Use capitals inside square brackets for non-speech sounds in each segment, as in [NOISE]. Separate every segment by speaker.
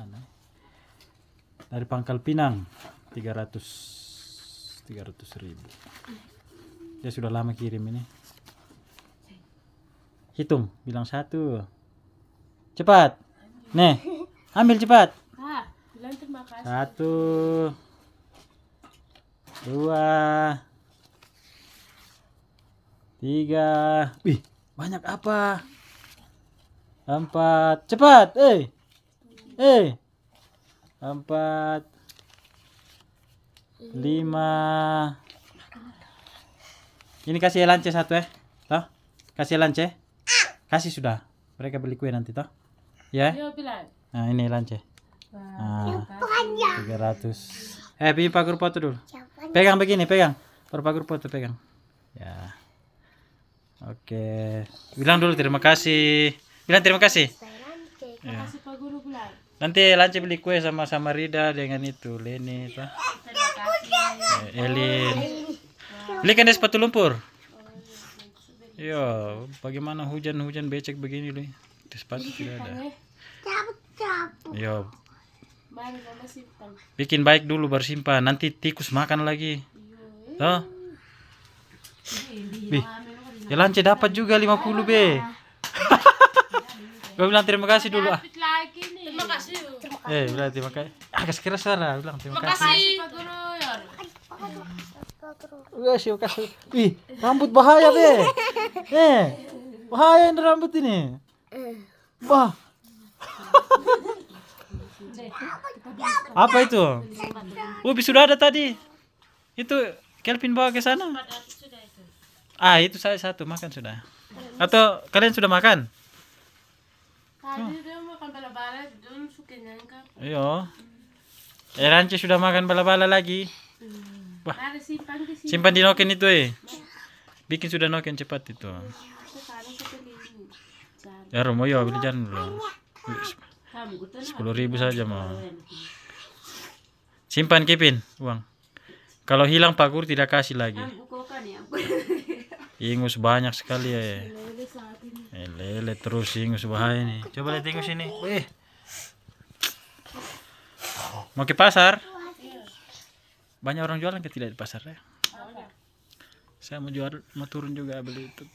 Speaker 1: ano, dari Pangkal Pinang 300 300 ribu dia ya, sudah lama kirim ini hitung bilang satu cepat nih ambil cepat satu dua tiga wih banyak apa empat cepat eh eh empat lima ini kasih lance satu eh toh kasih lance kasih sudah mereka beli kue nanti toh ya iya, nah ini lance nah, tiga ratus eh pilih pagar foto dulu pegang begini pegang per foto pegang ya oke bilang dulu terima kasih bilang terima kasih ya. terima kasih pak guru Nanti lancip beli kue sama-sama Rida dengan itu Leni apa?
Speaker 2: Eh, Elin. beli kan sepatu
Speaker 1: lumpur. Ya, bagaimana hujan-hujan becek begini, Li? Di sepatu tidak ada. Ya. Bikin baik dulu baru simpan. Nanti tikus makan lagi. Tuh. Bi. Ya lancip dapat juga 50 B. Gue bilang terima kasih dulu ah terima kasih. Eh, udah terima kasih. Agak ah, kira suara bilang terima kasih. Terima kasih. Udah sih, kasih. Ih, rambut bahaya be Eh, bahaya ini rambut ini. Wah. Apa itu? Oh, sudah ada tadi. Itu Kelvin bawa ke sana. Ah, itu saya satu makan sudah. Atau kalian sudah makan? Oh. Iya. Eranci eh, sudah makan bala-bala lagi. Hmm. Wah. Simpan di noken itu eh. Bikin sudah noken cepat itu. Iya, ya rumoyo ya beli jalan dulu. Sepuluh ribu saja mau. Simpan kipin uang. Kalau hilang Pak Guru tidak kasih lagi ingus banyak sekali ya lele terus ingus bahaya ini coba lihat ingus ini eh. mau ke pasar banyak orang jualan ke di pasar ya saya mau jual mau turun juga beli itu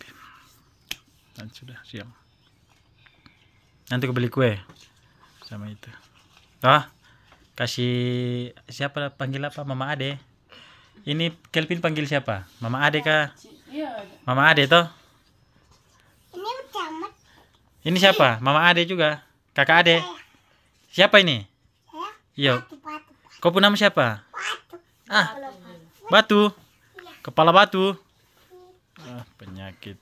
Speaker 1: dan sudah siang nanti kebeli kue sama itu ah kasih siapa panggil apa mama ade ini Kelvin panggil siapa mama ade kah Iya. Mama Ade toh? Ini camat. Ini siapa? Mama Ade juga. Kakak Ade. Iya. Siapa ini? Iya. iya. Kau pun nama siapa? Batu. Ah. Batu. Kepala batu. Ah, penyakit.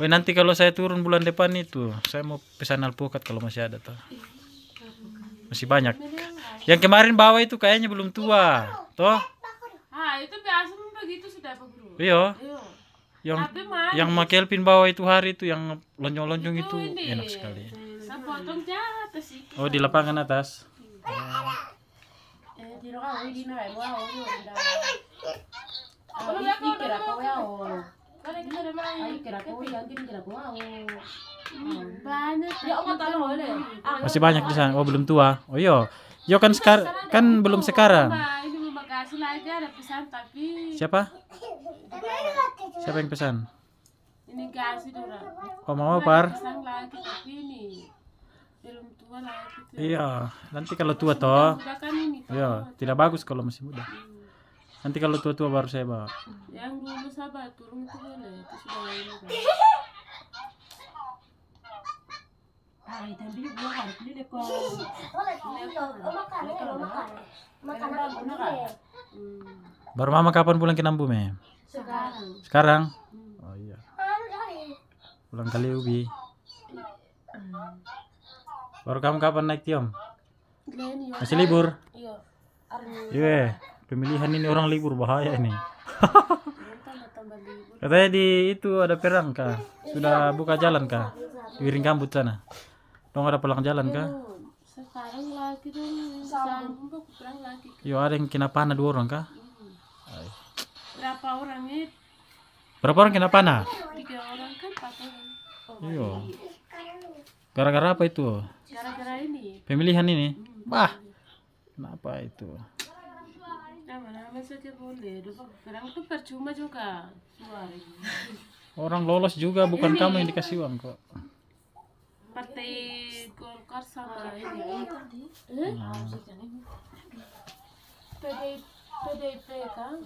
Speaker 1: Woi nanti kalau saya turun bulan depan itu, saya mau pesan alpukat kalau masih ada toh. Masih banyak. Yang kemarin bawa itu kayaknya belum tua, toh? Iya. iya yang yang Mak Kelvin bawa itu hari itu yang lonjong-lonjong itu, itu enak sekali oh di lapangan atas masih banyak di sana oh belum tua oh iya yo iya, kan sekarang kan belum sekarang siapa Siapa yang pesan? Ini kasih Dora. Oh, Mama Par. Iya, nanti kalau tua toh. Kan iya, tidak bagus kalau masih muda. Nanti kalau tua-tua baru saya bawa. Yang dulu sabar turun tuh boleh, itu sudah eh, lain. Makan, makan, makan, makan, makan, makan, makan, makan, Baru mama kapan pulang ke Nambu, mem? Sekarang. Sekarang? Hmm. Oh iya. Pulang kali Ubi. Hmm. Baru kamu kapan naik Tiom? Masih libur? Iya. Iya. Pemilihan ini orang libur bahaya ini. Katanya di itu ada perang kah? Sudah iya, buka jalan kah? Di Wiring kambut sana. Dong ada pulang jalan kah? Sekarang lagi dong. Kan, yo ada yang kena panah dua orang kah? Berapa orang itu? Berapa orang kena panah? Tiga orang kan, empat iya. Gara-gara apa itu? Gara-gara ini. Pemilihan ini? Hmm. Bah, kenapa itu? Nama-nama saja boleh. Orang itu percuma juga. Orang lolos juga, bukan kamu yang dikasih uang kok. Partai Golkar sama ini. Hmm. PDIP kan?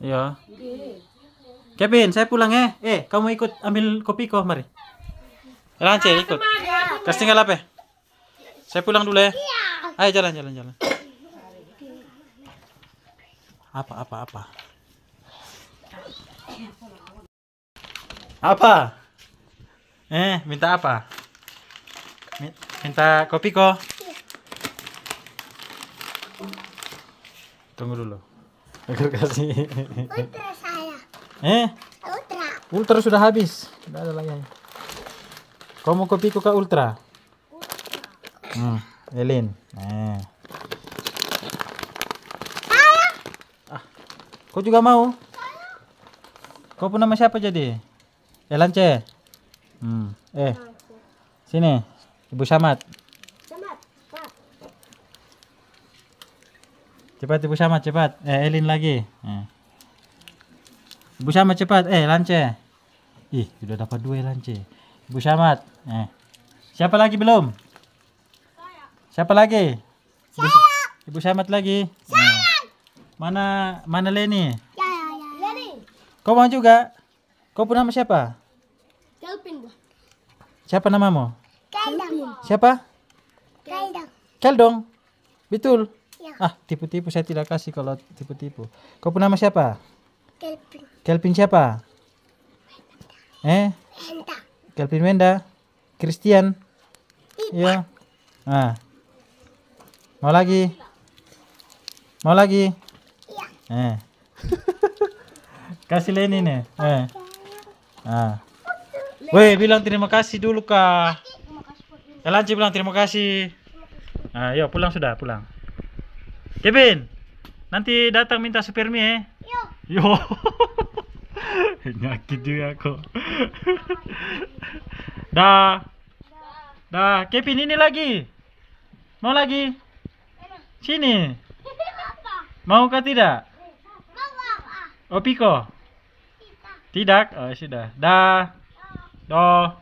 Speaker 1: Iya. Kevin, saya pulang ya. Eh, kamu ikut ambil kopi kok, mari. Lance ikut. Kasih tinggal apa Saya pulang dulu ya. Ayo jalan jalan jalan. Apa apa apa? Apa? Eh, minta apa? Minta kopi kok. Tunggu dulu. Aku kasih. Ultra saya. Eh? Ultra. Ultra sudah habis. Tidak ada lagi. Kau mau kopi kak Ultra? Ultra. Hmm, Elin. Eh. Saya. Ah, kau juga mau? Saya. Kau pun nama siapa jadi? Elance. Eh, hmm. Eh. Sini. Ibu Samad. Cepat Ibu sama cepat. Eh Elin lagi. Eh. Ibu sama cepat. Eh Lance. Ih, sudah dapat dua ya, Lance. Ibu Syamat. Eh. Siapa lagi belum? Saya. Siapa lagi? Saya. Ibu, Ibu lagi. Saya. Eh. Mana mana ya, ya, Leni? Kau mau juga? Kau pun nama siapa? Kelvin. Siapa namamu? Keldong. Siapa? Keldong. Keldong. Betul. Ah, tipu-tipu saya tidak kasih kalau tipu-tipu. Kau pun nama siapa? Kelvin. Kelvin siapa? Wenda. Eh? Wenda. Kelvin Wenda. Christian. Iya. Nah. Mau lagi? Mau lagi? Iya. Eh. [LAUGHS] kasih Leni nih. Eh. Ah. Woi bilang terima kasih dulu, Kak. Elanci bilang terima kasih. Ah yuk pulang sudah, pulang. Kevin, nanti datang minta supir mie. Eh? Yo. Yo. [LAUGHS] Nyakit juga kok. Dah. Dah, Kevin ini lagi. Mau lagi? Sini. Mau ke tidak? Ah. Oh, Piko. Tidak. Oh, sudah. Dah. Oh. Doh.